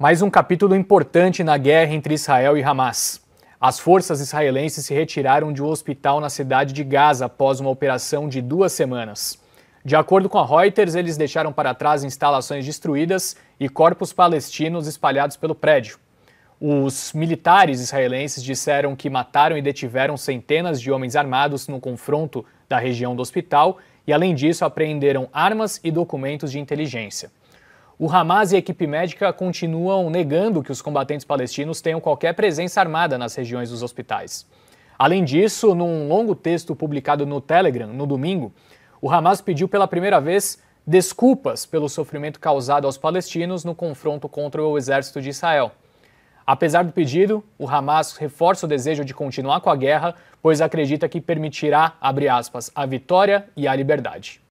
Mais um capítulo importante na guerra entre Israel e Hamas. As forças israelenses se retiraram de um hospital na cidade de Gaza após uma operação de duas semanas. De acordo com a Reuters, eles deixaram para trás instalações destruídas e corpos palestinos espalhados pelo prédio. Os militares israelenses disseram que mataram e detiveram centenas de homens armados no confronto da região do hospital e, além disso, apreenderam armas e documentos de inteligência. O Hamas e a equipe médica continuam negando que os combatentes palestinos tenham qualquer presença armada nas regiões dos hospitais. Além disso, num longo texto publicado no Telegram no domingo, o Hamas pediu pela primeira vez desculpas pelo sofrimento causado aos palestinos no confronto contra o exército de Israel. Apesar do pedido, o Hamas reforça o desejo de continuar com a guerra, pois acredita que permitirá, aspas, a vitória e a liberdade.